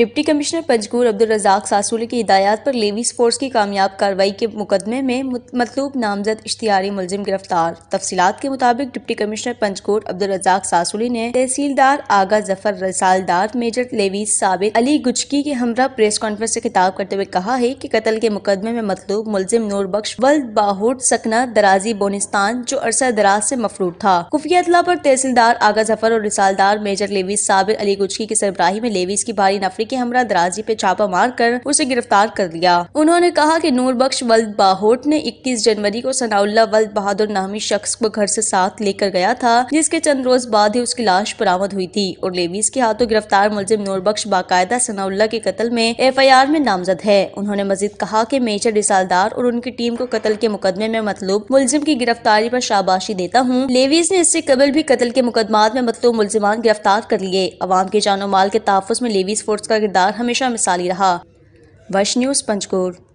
deputy commissioner Panjgur Abdul Razzaq Sasoli की हिदायत पर लेवी फोर्स की कामयाब कार्रवाई के मुकदमे में मतलूब नामजद इश्तियारी मुलजिम गिरफ्तार तफसीत के मुताबिक डिप्टी कमिश्नर पंजगूर अब्दुल रजाक सासूली ने तहसीलदार आगा जफर रसालदार मेजर लेवी साबित अली गुजकी के हमरा प्रेस कॉन्फ्रेंस से खिताब करते हुए कहा है की कतल के मुकदमे में मतलूब मुलजिम नूरबख्श वल्द बाहुट सकना दराजी बोनिस्तान जो अरसा दराज से मफरूर था खुफिया अतला पर तहसीलदार आगा जफर और रसालदार मेजर लेवी साबिर अली गुजकी की सरबराही में लेवीस की भारी नफरी के हमरा दराजी पे छापा मार कर उसे गिरफ्तार कर लिया उन्होंने कहा की नूरबख्श वल्द बाहोट ने इक्कीस जनवरी को सनाउल्ला वल्द बहादुर नामी शख्स को घर ऐसी साथ लेकर गया था जिसके चंद रोज बाद ही उसकी लाश बरामद हुई थी और लेवीज के हाथों गिरफ्तार मुलजिम नूरबख्श बाकायदा सनाउल्ला के कत्ल में एफ आई आर में नामजद है उन्होंने मजीद कहा की मेजर रिसालदार और उनकी टीम को कत्ल के मुकदमे में मतलूब मुलजिम की गिरफ्तारी आरोप शाबाशी देता हूँ लेवीज ने इससे कबल भी कत्ल के मुकदमा में मतलूब मुलजिमान गिरफ्तार कर लिए अवाम के जानो माल के तहफ़ में लेवीज फोर्स उसका किरदार हमेशा मिसाली रहा वश न्यूज़ पंचकूर